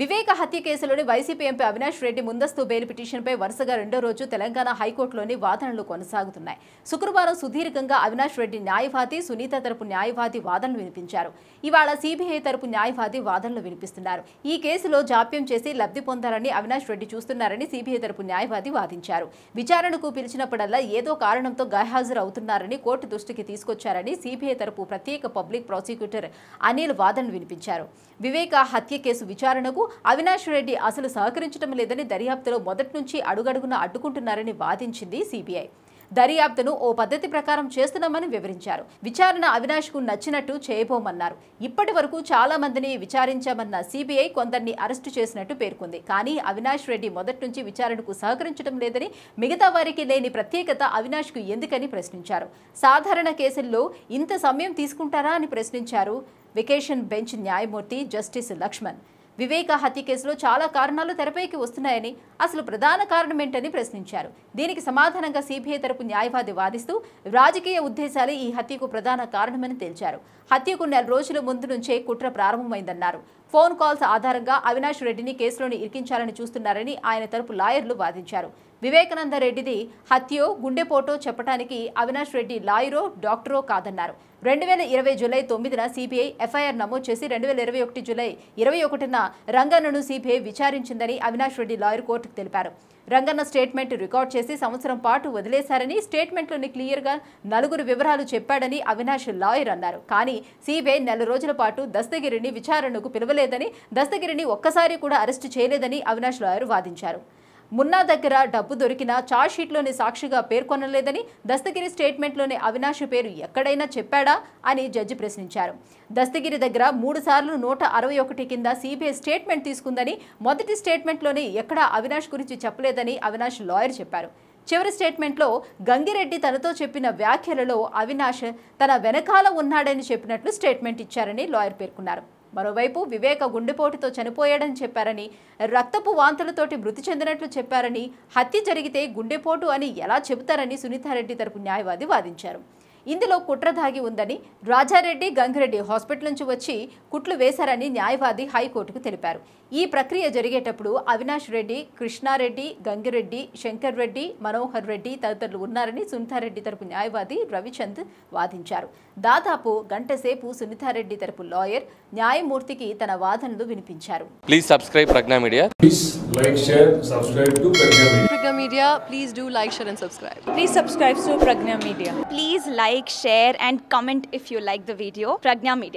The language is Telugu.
వివేక హత్య కేసులోని వైసీపీ ఎంపీ అవినాష్ రెడ్డి ముందస్తు బెయిల్ పిటిషన్పై వరుసగా రెండో రోజు తెలంగాణ హైకోర్టులోని వాదనలు కొనసాగుతున్నాయి శుక్రవారం సుదీర్ఘంగా అవినాష్ రెడ్డి న్యాయవాది సునీత తరపు న్యాయవాది వాదనలు వినిపించారు ఇవాళ సిబిఐ తరపు న్యాయవాది వాదనలు వినిపిస్తున్నారు ఈ కేసులో జాప్యం చేసి లబ్ధి పొందాలని అవినాష్ రెడ్డి చూస్తున్నారని సిబిఐ తరపు న్యాయవాది వాదించారు విచారణకు పిలిచినప్పుడల్లా ఏదో కారణంతో గైహాజరు అవుతున్నారని కోర్టు దృష్టికి తీసుకొచ్చారని సిబిఐ తరపు ప్రత్యేక పబ్లిక్ ప్రాసిక్యూటర్ అనిల్ వాదనలు వినిపించారు వివేక హత్య కేసు విచారణకు అవినాష్ రెడ్డి అసలు సహకరించడం లేదని దర్యాప్తులో మొదటి నుంచి అడుగడుగున అడ్డుకుంటున్నారని వాదించింది సిబిఐ దర్యాప్తును ఓ పద్ధతి ప్రకారం చేస్తున్నామని వివరించారు విచారణ అవినాష్కు నచ్చినట్టు చేయబోమన్నారు ఇప్పటి వరకు చాలా మందిని విచారించామన్న సిబిఐ కొందరిని అరెస్టు చేసినట్టు పేర్కొంది కానీ అవినాష్ రెడ్డి మొదటి నుంచి విచారణకు సహకరించడం లేదని మిగతా వారికి లేని ప్రత్యేకత అవినాష్కు ఎందుకని ప్రశ్నించారు సాధారణ కేసుల్లో ఇంత సమయం తీసుకుంటారా అని ప్రశ్నించారు వెకేషన్ బెంచ్ న్యాయమూర్తి జస్టిస్ లక్ష్మణ్ వివేక హత్య కేసులో చాలా కారణాలు తెరపైకి వస్తున్నాయని అసలు ప్రధాన కారణమేంటని ప్రశ్నించారు దీనికి సమాధానంగా సిబిఐ తరపు న్యాయవాది వాదిస్తూ రాజకీయ ఉద్దేశాలే ఈ హత్యకు ప్రధాన కారణమని తేల్చారు హత్యకు నెల రోజుల ముందు నుంచే కుట్ర ప్రారంభమైందన్నారు ఫోన్ కాల్స్ ఆధారంగా అవినాష్ రెడ్డిని కేసులోని ఇరికించాలని చూస్తున్నారని ఆయన తరపు లాయర్లు వాదించారు వివేకానంద రెడ్డిది హత్యో గుండెపోటో చెప్పడానికి అవినాష్ రెడ్డి లాయరో డాక్టరో కాదన్నారు రెండు వేల ఇరవై జూలై తొమ్మిదిన సిబిఐ ఎఫ్ఐఆర్ నమోదు చేసి రెండు వేల ఇరవై ఒకటి జూలై ఇరవై ఒకటిన రంగన్నను సిబిఐ విచారించిందని అవినాష్ రెడ్డి లాయర్ కోర్టుకు తెలిపారు రంగన్న స్టేట్మెంట్ రికార్డ్ చేసి సంవత్సరం పాటు వదిలేశారని స్టేట్మెంట్లోని క్లియర్గా నలుగురు వివరాలు చెప్పాడని అవినాష్ లాయర్ అన్నారు కానీ సిబిఐ నెల రోజుల పాటు దస్తగిరిని విచారణకు పిలవలేదని దస్తగిరిని ఒక్కసారి కూడా అరెస్టు చేయలేదని అవినాష్ లాయర్ వాదించారు మున్నా దగ్గర డబ్బు దొరికినా చార్జ్షీట్లోని సాక్షిగా పేర్కొనలేదని దస్తగిరి స్టేట్మెంట్లోని అవినాష్ పేరు ఎక్కడైనా చెప్పాడా అని జడ్జి ప్రశ్నించారు దస్తగిరి దగ్గర మూడుసార్లు నూట అరవై ఒకటి కింద సిబిఐ స్టేట్మెంట్ తీసుకుందని మొదటి స్టేట్మెంట్లోనే ఎక్కడా అవినాష్ గురించి చెప్పలేదని అవినాష్ లాయర్ చెప్పారు చివరి స్టేట్మెంట్లో గంగిరెడ్డి తనతో చెప్పిన వ్యాఖ్యలలో అవినాష్ తన వెనకాల ఉన్నాడని చెప్పినట్లు స్టేట్మెంట్ ఇచ్చారని లాయర్ పేర్కొన్నారు మరోవైపు వివేక గుండెపోటుతో చనిపోయాడని చెప్పారని రక్తపు వాంతులతోటి మృతి చెందినట్లు చెప్పారని హత్య జరిగితే గుండెపోటు అని ఎలా చెబుతారని సునీతారెడ్డి తరపు న్యాయవాది వాదించారు ఇందులో కుట్ర దాగి ఉందని రాజారెడ్డి గంగిరెడ్డి హాస్పిటల్ నుంచి వచ్చి కుట్లు వేశారని న్యాయవాది హైకోర్టుకు తెలిపారు ఈ ప్రక్రియ జరిగేటప్పుడు అవినాష్ రెడ్డి కృష్ణారెడ్డి గంగిరెడ్డి శంకర్ రెడ్డి మనోహర్ రెడ్డి తదితరులు ఉన్నారని సునీతారెడ్డి తరపు న్యాయవాది రవిచంద్ వాదించారు దాదాపు గంట సేపు సునీతారెడ్డి తరపు లాయర్ న్యాయమూర్తికి తన వాదనలు వినిపించారు please media please like share and subscribe please subscribe to Pragna media please like like, share and comment if you like the video. Pragna Media.